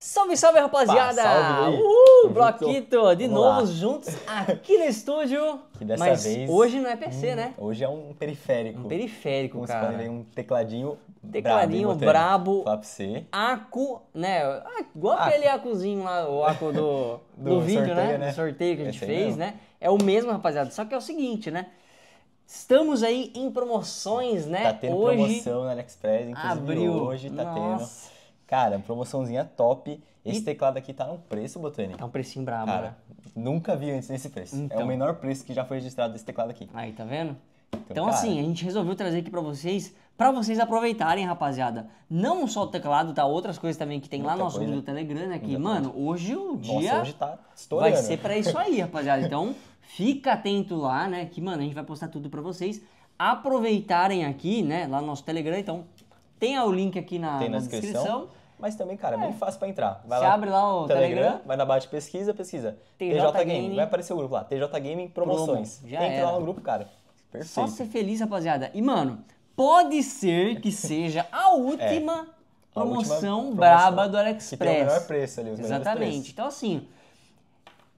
Salve, salve, rapaziada! Pá, salve Uhul, Bloquito! De Vamos novo lá. juntos aqui no estúdio. Que dessa Mas vez. Hoje não é PC, hum, né? Hoje é um periférico. Um periférico, Como cara. um tecladinho. Tecladinho brabo. brabo. Fala Aco, Acu, né? Ah, igual acu. Ah. aquele acuzinho lá, o acu do, do, do vídeo, né? sorteio, né? né? Do sorteio que a gente Esse fez, né? É o mesmo, rapaziada. Só que é o seguinte, né? Estamos aí em promoções, né? Tá tendo hoje, promoção na AliExpress, inclusive abril. hoje tá Nossa. tendo. Cara, promoçãozinha top. Esse e... teclado aqui tá num preço, Botani. Tá um precinho brabo, Cara, né? nunca vi antes nesse preço. Então... É o então. menor preço que já foi registrado desse teclado aqui. Aí, tá vendo? Então, então cara... assim, a gente resolveu trazer aqui para vocês, para vocês aproveitarem, rapaziada. Não só o teclado, tá? Outras coisas também que tem Muita lá no nosso grupo do Telegram, né? Que, Muita mano, coisa. hoje o dia Nossa, hoje tá estourando. vai ser para isso aí, rapaziada. Então, fica atento lá, né? Que, mano, a gente vai postar tudo para vocês aproveitarem aqui, né? Lá no nosso Telegram. Então, tem o link aqui na, na, na descrição. descrição. Mas também, cara, é bem é. fácil pra entrar. Vai Você lá, abre lá o Telegram, Telegram, vai na barra de pesquisa, pesquisa. TJ, TJ Gaming. Gaming. Vai aparecer o grupo lá. TJ Gaming Promoções. já Entra era. lá no grupo, cara. Perfeito. Só ser feliz, rapaziada. E, mano, pode ser que seja a é. última é, promoção, última promoção braba do AliExpress. Que tem o melhor preço ali. Os Exatamente. Então, assim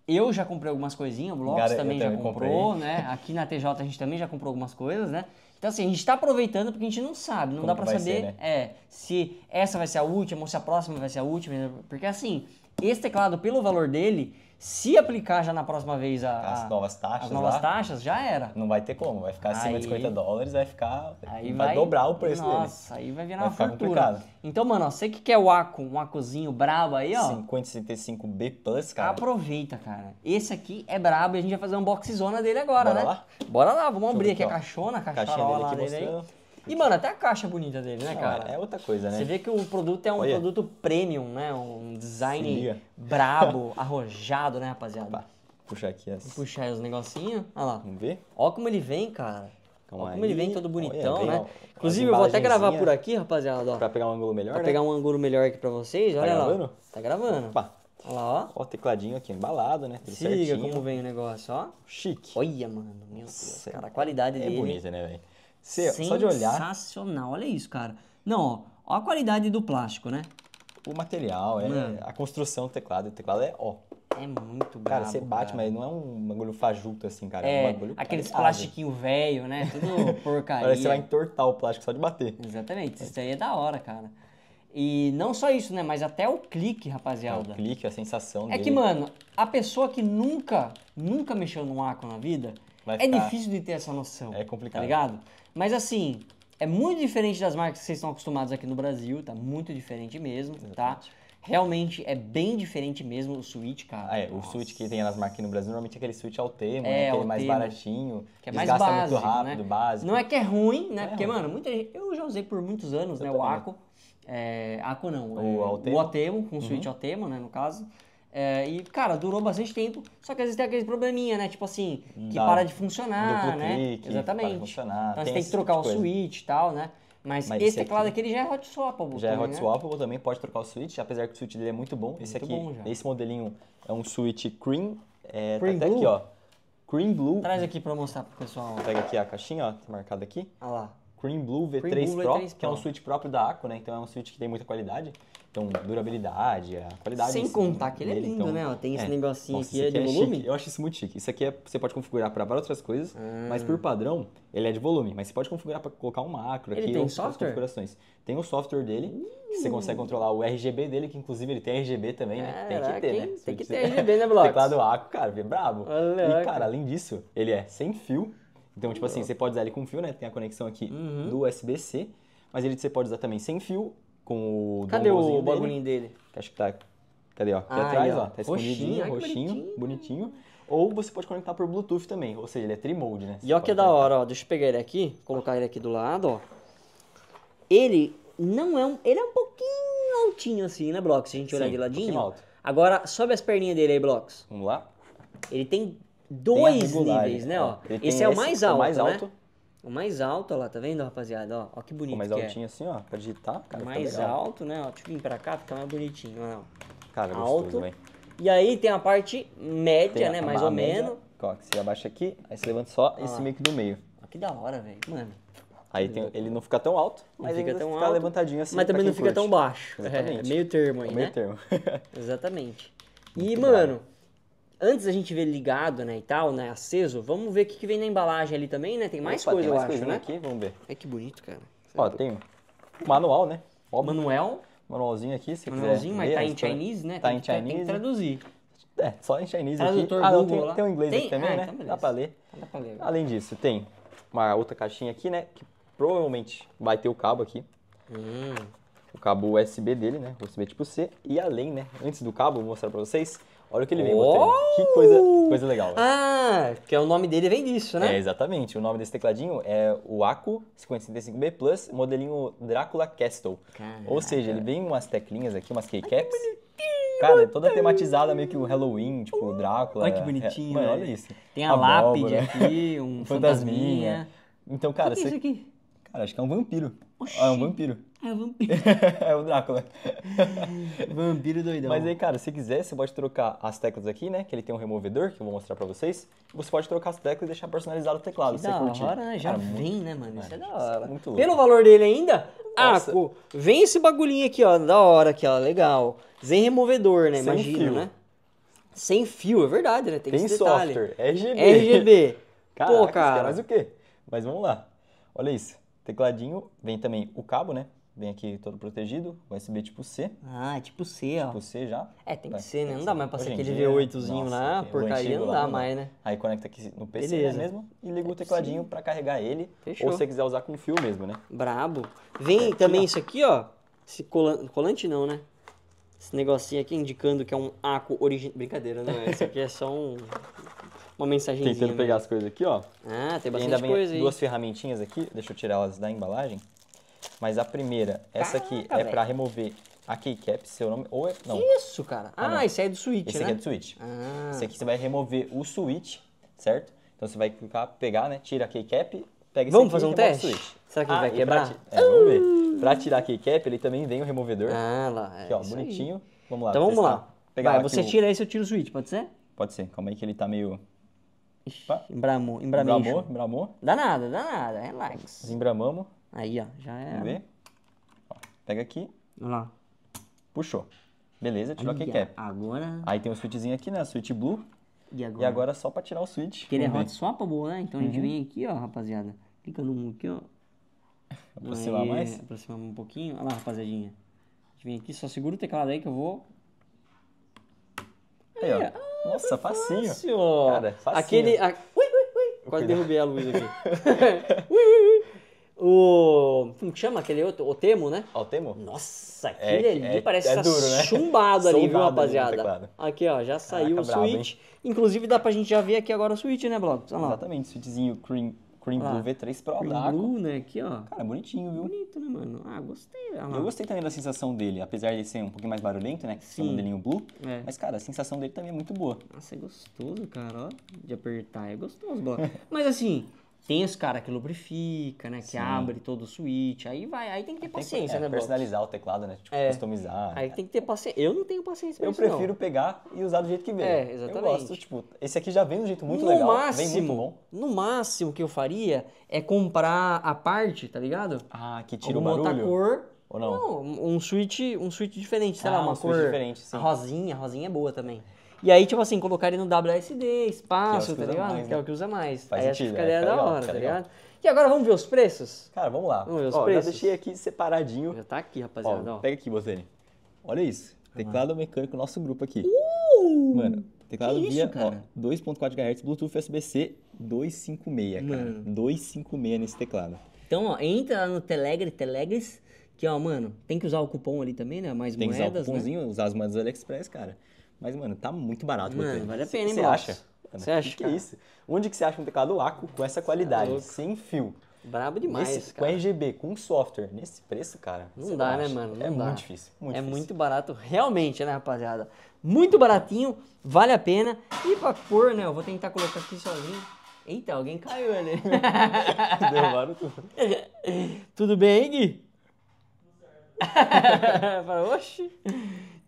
eu já comprei algumas coisinhas, o Blocos também já comprou, comprei. né? Aqui na TJ a gente também já comprou algumas coisas, né? Então, assim, a gente está aproveitando porque a gente não sabe, não Como dá para saber ser, né? é, se essa vai ser a última ou se a próxima vai ser a última. Né? Porque, assim, esse teclado, pelo valor dele, se aplicar já na próxima vez a, as novas taxas, as novas lá, taxas já era. Não vai ter como, vai ficar acima aí, de 50 dólares, vai ficar. Vai, vai, dobrar o preço nossa, dele. Nossa, aí vai virar vai uma fortuna. Então, mano, você que quer o Aco, um Acozinho brabo aí, ó. 5065B Plus, cara. Aproveita, cara. Esse aqui é brabo e a gente vai fazer um boxzona dele agora, Bora né? Lá? Bora lá, vamos Deixa abrir aqui, ó. a caixona, a caixona dele aqui dele mostrando. Aí. E, mano, até a caixa é bonita dele, né, cara? Não, é outra coisa, né? Você vê que o produto é um Olha. produto premium, né? Um design brabo, arrojado, né, rapaziada? Opa. Puxar aqui as... puxar aí os negocinhos. Olha lá. Vamos ver? Ó como ele vem, cara. Calma Olha como aí. ele vem todo bonitão, Olha, né? Ó, Inclusive, eu vou até gravar por aqui, rapaziada. Ó. Pra pegar um ângulo melhor, Pra né? pegar um ângulo melhor aqui pra vocês. Tá Olha gravando? lá. Tá gravando? Opa. Olha lá, ó. Ó, tecladinho aqui embalado, né? Tudo Siga certinho. como vem o negócio, ó. Chique. Olha, mano. Meu Deus, cara. A qualidade é dele. É bonita, né, velho? só de olhar. Sensacional, olha isso, cara. Não, ó, ó a qualidade do plástico, né? O material, é, Mano. a construção do teclado. O teclado é ó. É muito brabo, Cara, você bate, cara. mas não é um bagulho fajuto assim, cara. É, é um bagulho aqueles plastiquinhos velho, né? Tudo porcaria. Parece que você vai entortar o plástico só de bater. Exatamente, isso aí é da hora, cara. E não só isso, né? Mas até o clique, rapaziada. É, o clique, a sensação é dele. É que, mano, a pessoa que nunca, nunca mexeu num Aqua na vida, Vai é difícil de ter essa noção. É tá complicado. Tá ligado? Mas assim, é muito diferente das marcas que vocês estão acostumados aqui no Brasil, tá muito diferente mesmo, tá? Realmente é bem diferente mesmo o Switch, cara. Ah, é, o Switch que tem nas marcas aqui no Brasil, normalmente é aquele Switch ao termo, É, né? Aquele mais termo. baratinho. Que é mais desgasta muito básico, né? rápido, né? básico. Não é que é ruim, né? É Porque, ruim. mano, muita gente. Eu já usei por muitos anos, Eu né? O Aco. É, Aco não. O é, Altemo. O Altemo, com o uhum. Switch Altemo, né? No caso. É, e, cara, durou bastante tempo, só que às vezes tem aquele probleminha, né? Tipo assim, que para de funcionar, né? Clique, Exatamente. Para de funcionar. Então tem você tem que trocar tipo o switch e tal, né? Mas, Mas esse, teclado aqui, ele já é hot swappable. Já é também, é hot né? swappable, né? também pode trocar o switch, apesar que o switch dele é muito bom. Esse muito aqui, bom esse modelinho é um switch cream, é, tá cream tá até blue. aqui, ó. Cream blue. Traz aqui para mostrar pro pessoal. Pega aqui a caixinha, ó, tá marcada aqui. Olha lá. Cream Blue V3, Cream Blue Pro, V3 Pro, que é um switch próprio da Aco, né? Então é um switch que tem muita qualidade. Então, durabilidade, a qualidade. Sem contar que ele é lindo, então, né? tem esse é. negocinho Nossa, aqui, é aqui, é de é volume. Chique. Eu acho isso muito chique. Isso aqui é, você pode configurar para várias outras coisas, hum. mas por padrão, ele é de volume. Mas você pode configurar para colocar um macro ele aqui, tem software? configurações. Tem o software dele, que você hum. consegue controlar o RGB dele, que inclusive ele tem RGB também, né? Tem que ter, né? Tem que ter RGB, né, Blox? Teclado Aco, cara, vê brabo. Olha, e, cara, além disso, ele é sem fio então, tipo assim, você pode usar ele com fio, né? Tem a conexão aqui uhum. do USB-C, mas ele você pode usar também sem fio, com o Cadê o bagulhinho dele? acho que tá. Cadê, ó? Aqui ah, atrás, ó. ó. Tá escondidinho, roxinho, roxinho bonitinho. bonitinho. Ou você pode conectar por Bluetooth também, ou seja, ele é trimode, né? Você e ó que é da hora, ó. Deixa eu pegar ele aqui, colocar ele aqui do lado, ó. Ele não é um. Ele é um pouquinho altinho assim, né, Blox? Se a gente Sim, olhar de ladinho. Um alto. Agora, sobe as perninhas dele aí, Blox. Vamos lá. Ele tem Dois níveis, né? É. Ó. Esse, esse é o mais alto, o mais alto, né? O mais alto, ó lá, tá vendo, rapaziada? Ó, ó que bonito o mais é. altinho é. assim, ó, pra digitar, cara. Mais tá alto, né? Ó, tipo, vir pra cá, fica mais bonitinho, ó. Cara, alto. Gostoso, E aí tem a parte média, tem né? A, mais a ou menos. Ó, que você abaixa aqui, aí você levanta só ó. esse meio que do meio. Ó, que da hora, velho. Mano. Aí tem, ele não fica tão alto, mas fica tão fica alto, levantadinho assim. Mas também não fica curte. tão baixo. É, Exatamente. É, meio termo aí, é meio né? termo. Exatamente. E, Muito mano... Bom antes da gente ver ligado, né, e tal, né, aceso, vamos ver o que, que vem na embalagem ali também, né? Tem mais Opa, coisa, tem mais eu acho, né? aqui, vamos ver. É que bonito, cara. Ó, é tem o manual, né? Óbvio. Manual. Manualzinho aqui, se Manualzinho, quiser. Manualzinho, mas tá em Chinese, né? Tá em chinês. Chinese. Tem que traduzir. É, só em Chinese Tradutor aqui. ah, não, tem, tem um inglês tem? aqui também, ah, né? Então Dá pra ler. Então dá pra ler. Além disso, tem uma outra caixinha aqui, né? Que provavelmente vai ter o cabo aqui. Hum. O cabo USB dele, né? USB tipo C. E além, né? Antes do cabo, vou mostrar pra vocês Olha o que ele vem, oh! botei. Que coisa, coisa legal. Ah, que é o nome dele vem disso, né? É, exatamente. O nome desse tecladinho é o Acu 5075B Plus, modelinho Drácula Castle. Caraca. Ou seja, ele vem umas teclinhas aqui, umas keycaps. Cara, é toda tematizada meio que o Halloween, tipo o Drácula. Olha que bonitinho. É, mano, olha isso. Tem a, lápide aqui, um fantasminha. fantasminha. Então, cara, o que é você... isso aqui? Cara, acho que é um vampiro. Oxi. Ah, é um vampiro. É um vampiro. é o Drácula. vampiro doidão. Mas aí, cara, se quiser, você pode trocar as teclas aqui, né? Que ele tem um removedor, que eu vou mostrar pra vocês. Você pode trocar as teclas e deixar personalizado o teclado. Que você da curtir. hora, já cara, vem, muito... né, mano? Isso é, é da é hora. É muito louco. Pelo valor dele ainda, Ah, vem esse bagulhinho aqui, ó. Da hora aqui, ó. Legal. Sem removedor, né? Sem Imagina, fio. né? Sem fio, é verdade, né? Tem, tem software, RGB. RGB. Caraca, Pô, cara. É Mas o quê? Mas vamos lá. Olha isso. Tecladinho, vem também o cabo, né? Vem aqui todo protegido, USB tipo C. Ah, é tipo C, ó. Tipo C já. É, tem que ser, né? Não dá mais pra ser aquele V8zinho lá, porcaria, não dá mais, né? Aí conecta aqui no PC né mesmo e liga é o tecladinho para carregar ele. Fechou. Ou se você quiser usar com fio mesmo, né? Brabo. Vem é, também isso aqui, ó. Esse colante, colante não, né? Esse negocinho aqui indicando que é um aco original. Brincadeira, não é? Isso aqui é só um uma mensagenzinha. Tentando pegar as coisas aqui, ó. Ah, tem bastante ainda coisa aí. duas ferramentinhas aqui, deixa eu tirar elas da embalagem. Mas a primeira, essa Caraca, aqui é para remover a keycap, seu nome, ou é, não. Isso, cara. Ah, não. Ah, esse aí é do switch, esse né? aqui é do switch. Ah. Esse aqui você vai remover o switch, certo? Então você vai clicar, pegar, né? Tira a keycap, pega Vamos fazer um teste? Será que ah, ele vai quebrar? Pra, é, vamos ver. Uh! Pra tirar a keycap, ele também vem o removedor. Ah, lá. É aqui, ó, bonitinho. Aí. Vamos lá. Então vamos testar. lá. Pegar vai, você o... tira esse, eu tiro o switch, pode ser? Pode ser. Calma aí que ele tá meio... Embramou. Embramou. Embramou. Dá nada, dá nada. Relax. Embramamos. Aí, ó. Já é. Vamos ver. Ó, pega aqui. Vamos lá. Puxou. Beleza, tirou o que quer. Agora... Aí tem o um switchzinho aqui, né? Switch blue. E agora? E agora é só pra tirar o switch. Porque ele é hot boa, né? Então uhum. a gente uhum. vem aqui, ó, rapaziada. Clica no aqui, ó. Aproximar aí, mais? Aproximar um pouquinho. Olha lá, rapaziadinha. A gente vem aqui, só segura o teclado aí que eu vou... Aí, aí ó. Nossa, facinho. Fácil. Cara, facinho. Aquele. A... Ui, ui, ui. Quase derrubei a luz aqui. ui, ui, ui. O. Como que chama aquele outro? o temo né? Ah, o temo Nossa, é aquele é, ali é, parece é tá né? chumbado ali, viu, rapaziada? Aqui, ó, já saiu Caraca, o Switch. Inclusive dá pra gente já ver aqui agora o Switch, né, Bloco? Exatamente, Switchzinho cream por Blue V3 Pro Cream Daco. Blue, né? Aqui, ó. Cara, bonitinho, viu? Bonito, né, mano? Ah, gostei. Ah, eu gostei também da sensação dele, apesar de ser um pouquinho mais barulhento, né? Que é Sim. um modelinho Blue. É. Mas, cara, a sensação dele também é muito boa. Nossa, é gostoso, cara, ó. De apertar, é gostoso. Mas, assim, tem os cara que lubrifica, né? Que Sim. abre todo o switch. Aí vai, aí tem que ter paciência, tem né, que, é, né, personalizar o teclado, né? Tipo, é. customizar. Aí tem que ter paciência. Eu não tenho paciência pra Eu isso, prefiro não. pegar e usar do jeito que vem. É, exatamente. Eu gosto, tipo, esse aqui já vem de um jeito muito no legal. Máximo, vem muito bom. No máximo que eu faria é comprar a parte, tá ligado? Ah, que tira Alguma o barulho. Outra cor. Ou não? Não, um switch, um switch diferente, sei ah, lá, uma um cor rosinha, rosinha é boa também. E aí, tipo assim, colocar ele no WSD, espaço, tá ligado? Mais, né? Que é o tá é né? que usa mais. Faz aí sentido, acho que ficaria é, da hora, tá ligado? E agora vamos ver os preços? Cara, vamos lá. Vamos ver os Ó, preços. Já deixei aqui separadinho. Já tá aqui, rapaziada. Ó, pega aqui, Botani. Olha isso. Teclado mecânico, nosso grupo aqui. Uh! Mano, teclado isso, via 2.4 GHz, Bluetooth USB-C 256, mano. cara. 256 nesse teclado. Então, ó, entra lá no Telegram, Telegres, que, ó, mano, tem que usar o cupom ali também, né? Mais tem moedas, que usar o né? cupomzinho, né? usar as moedas do AliExpress, cara. Mas, mano, tá muito barato o teclado. Vale a pena, hein, Você acha? Você acha? Que, que é isso? Onde que você acha um teclado ACO com essa é qualidade, é sem fio? Brabo demais, Nesse, Com RGB, com software, nesse preço, cara... Não dá, não né, mano? Não é dá. muito difícil. Muito é difícil. muito barato, realmente, né, rapaziada? Muito baratinho, vale a pena. E pra cor, né, eu vou tentar colocar aqui sozinho. Eita, alguém caiu ali. Derrubaram tudo. tudo bem, Gui? Fala, oxi.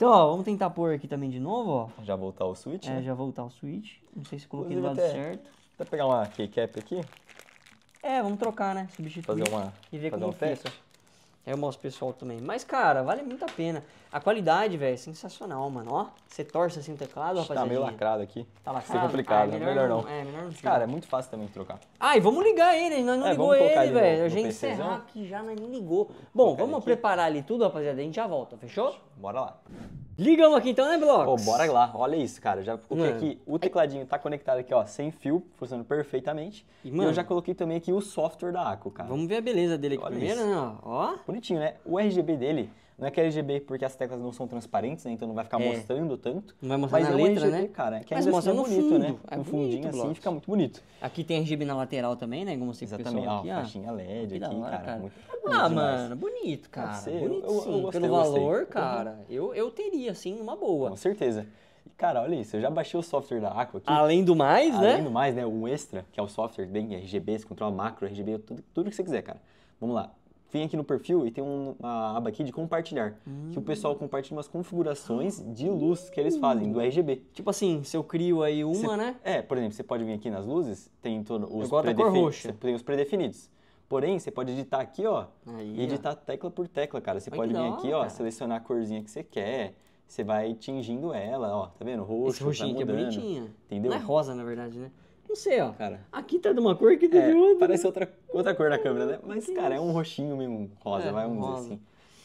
Então, ó, vamos tentar pôr aqui também de novo, ó. Já voltar o switch, É, né? já voltar o switch. Não sei se coloquei do lado até, certo. Vou pegar uma keycap aqui. É, vamos trocar, né? Substituir. Fazer uma, e ver fazer como um fica. Aí é eu mostro pessoal também. Mas, cara, vale muito a pena. A qualidade, velho, é sensacional, mano. Ó, você torce assim o teclado, rapaziada. Tá meio lacrado aqui. Tá, tá lacrado? Isso complicado, ah, é melhor, melhor, não. É, melhor não Cara, é muito fácil também trocar. Ah, e vamos ligar ele, nós não é, ligou ele, velho. A gente encerrou aqui já, não nem ligou. Bom, vamos aqui. preparar ali tudo, rapaziada, a gente já volta, fechou? Bora lá. Ligamos aqui então, né, Blox? Pô, bora lá. Olha isso, cara. Já coloquei mano. aqui, o tecladinho tá conectado aqui, ó, sem fio, funcionando perfeitamente. E, mano, e eu já coloquei também aqui o software da ACO, cara. Vamos ver a beleza dele aqui Olha primeiro, isso. né? Ó. Bonitinho, né? O RGB dele não é que é RGB porque as teclas não são transparentes, né? Então não vai ficar é. mostrando tanto. Não vai mostrar mas na é letra, né? cara. É que Mas mostra assim é no bonito, né? fundo, né? É no fundinho assim fica muito bonito. Aqui tem RGB na lateral também, né? Como você Exatamente. aqui aqui, ó, faixinha LED aqui, hora, cara. cara. Muito, muito ah, demais. mano, bonito, cara. Bonito, eu, eu, eu gostei, Pelo valor, uhum. cara, eu, eu teria, assim uma boa. Com certeza. Cara, olha isso, eu já baixei o software da Aqua aqui. Além do mais, Além né? Além do mais, né? O Extra, que é o software bem RGB, você controla macro, RGB, tudo, tudo que você quiser, cara. Vamos lá vem aqui no perfil e tem uma aba aqui de compartilhar, hum. que o pessoal hum. compartilha umas configurações de luz que eles hum. fazem, do RGB. Tipo assim, se eu crio aí uma, né? É, por exemplo, você pode vir aqui nas luzes, tem todo os predefinidos. Tem os predefinidos. Porém, você pode editar aqui, ó, aí, e editar ó. tecla por tecla, cara. Você pode vir aqui, ó, cara. selecionar a corzinha que você quer. Você vai tingindo ela, ó, tá vendo? Roxo, Esse roxinho tá mudando, que é bonitinha. Entendeu? Não é rosa, na verdade, né? Não sei, ó. Cara, aqui tá de uma cor, aqui tá é, de outra. Parece outra, outra cor na ah, câmera, né? Mas, cara, é um roxinho mesmo, rosa, é, vai, vamos rosa. dizer assim.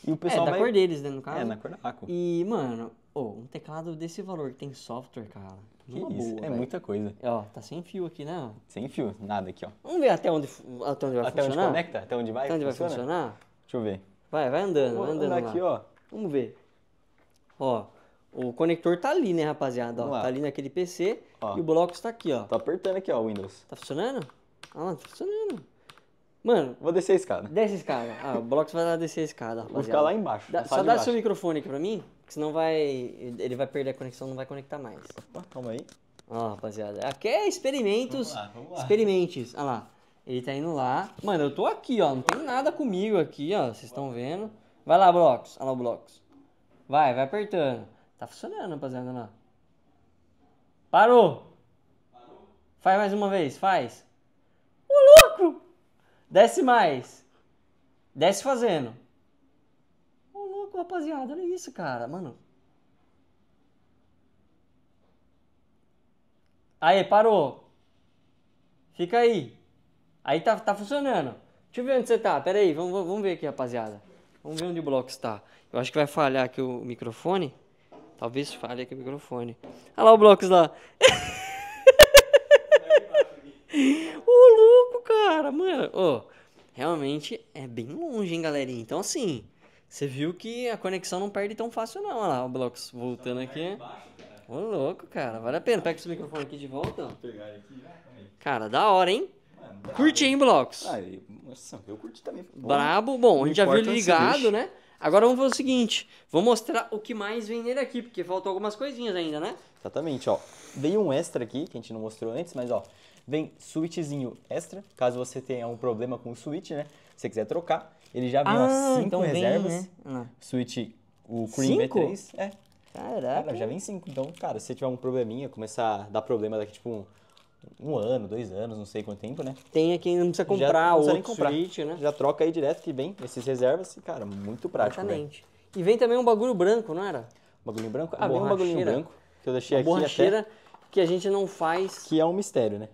E o é, pessoal é, da vai... cor deles, né, no é, caso? É, na cor da Aqua. E, mano, oh, um teclado desse valor que tem software, cara. Que isso, boa, é véio. muita coisa. É, ó, tá sem fio aqui, né? Sem fio, nada aqui, ó. Vamos ver até onde, até onde vai até funcionar. Até onde conecta, até onde vai, até onde funciona? vai funcionar. Deixa eu ver. Vai, vai andando, vai andando. Andar lá. aqui, ó. Vamos ver. Ó, o conector tá ali, né, rapaziada? Ó, tá ali naquele PC ó, e o bloco está aqui, ó. Tá apertando aqui, ó, o Windows. Tá funcionando? Ah, tá funcionando. Mano. Vou descer a escada. Desce a escada. Ah, o bloco vai lá descer a escada, rapaziada. Vou ficar lá embaixo. Dá, só dá embaixo. seu microfone aqui pra mim, que senão vai. Ele vai perder a conexão, não vai conectar mais. Opa, calma aí. Ó, rapaziada. Aqui é experimentos. Vamos lá, vamos lá. Experimentes. Olha ah, lá. Ele tá indo lá. Mano, eu tô aqui, ó. Não tem nada comigo aqui, ó. Vocês estão vendo. Vai lá, Blocos. Olha lá o Blocos. Vai, vai apertando. Tá funcionando, rapaziada, lá. Parou. Parou. Faz mais uma vez, faz. Ô, louco! Desce mais. Desce fazendo. Ô, louco, rapaziada, olha isso, cara, mano. Aí, parou. Fica aí. Aí tá, tá funcionando. Deixa eu ver onde você tá. Pera aí, vamos, vamos ver aqui, rapaziada. Vamos ver onde o bloco está. Eu acho que vai falhar aqui o microfone. Talvez fale aqui o microfone. Olha lá o Blocos lá. Ô, louco, cara. Mano, ô. Realmente é bem longe, hein, galerinha? Então, assim, você viu que a conexão não perde tão fácil, não. Olha lá o Blocos voltando aqui. Ô, louco, cara. Vale a pena. Pega esse microfone aqui de volta. Né? Cara, da hora, hein? Curti, hein, Blocos? eu, curti também. Brabo. Bom, a gente já viu ligado, né? Agora vamos fazer o seguinte, vou mostrar o que mais vem nele aqui, porque faltam algumas coisinhas ainda, né? Exatamente, ó. Veio um extra aqui, que a gente não mostrou antes, mas ó, vem switchzinho extra, caso você tenha um problema com o switch, né? Se você quiser trocar, ele já vem ah, 5 então reservas. Vem, né? Ah. Switch, o Cream cinco? V3, é. Caraca. Cara, já vem 5, então, cara, se você tiver um probleminha, começar a dar problema daqui tipo um um ano, dois anos, não sei quanto tempo, né? Tem aqui, não precisa comprar já, não precisa outro comprar. Switch, né? Já troca aí direto que vem, esses reservas, cara, muito prático. Exatamente. E vem também um bagulho branco, não era? Um bagulho branco? Ah, vem um bagulho branco que eu deixei uma aqui até, que a gente não faz... Que é um mistério, né?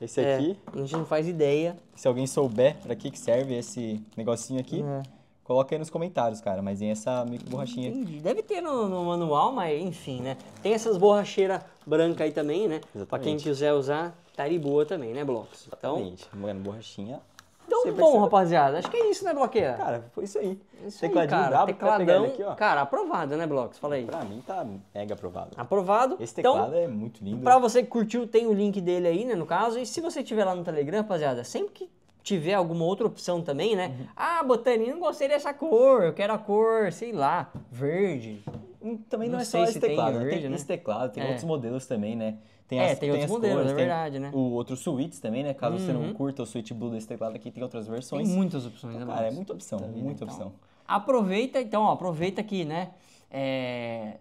Esse é, aqui... A gente não faz ideia. Se alguém souber para que, que serve esse negocinho aqui... É. Coloca aí nos comentários, cara, mas tem essa micro borrachinha. Entendi. Deve ter no, no, manual, mas enfim, né? Tem essas borracheiras brancas aí também, né? Exatamente. Pra quem quiser usar, tá de boa também, né, Blocos? Então, Exatamente. Então, Mano, borrachinha então, bom, percebe. rapaziada. Acho que é isso, né, bloqueira? Cara, foi isso aí. Isso Tecladinho aí, cara. Tá Tecladão, aqui, ó. Cara, aprovado, né, Blocos? Fala aí. Pra mim tá mega aprovado. Aprovado. Esse então, teclado então, é muito lindo. Pra você que curtiu, tem o link dele aí, né, no caso. E se você estiver lá no Telegram, rapaziada, sempre que tiver alguma outra opção também, né? Uhum. Ah, Botani, não gostei dessa cor, eu quero a cor, sei lá, verde. Hum, também não, não é só esse teclado, né? verde, tem né? esse teclado, tem é. outros modelos também, né? Tem é, as, é, tem, tem outros modelos, é cores, é verdade, né? O outro suíte também, né? Caso uhum. você não uhum. curta o suíte blue desse teclado aqui, tem outras versões. Tem muitas opções, então, é Cara, é muita opção, tá muita então? opção. Aproveita, então, ó, aproveita aqui, né? É...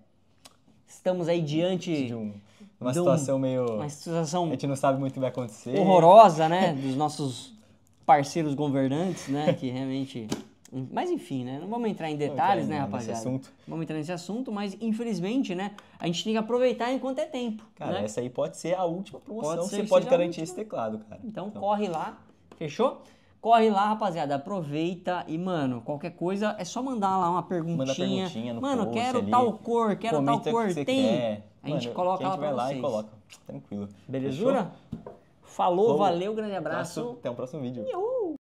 Estamos aí diante... De um, uma de situação meio... Uma situação... A gente não sabe muito o que vai acontecer. Horrorosa, né? Dos nossos parceiros governantes, né? que realmente. Mas enfim, né? Não vamos entrar em detalhes, né, rapaziada? Assunto. Vamos entrar nesse assunto, mas infelizmente, né? A gente tem que aproveitar enquanto é tempo. Cara, né? essa aí pode ser a última promoção. Pode ser, você pode garantir esse teclado, cara. Então, então corre lá, fechou? Corre lá, rapaziada, aproveita e, mano, qualquer coisa é só mandar lá uma perguntinha. Manda perguntinha no Mano, quero ali. tal cor, quero tal cor, que tem. Quer. A gente mano, coloca a gente lá vai lá vocês. e coloca. Tranquilo. Beleza? Fechou? Falou, Vamos. valeu, grande abraço. até o próximo vídeo. Iu.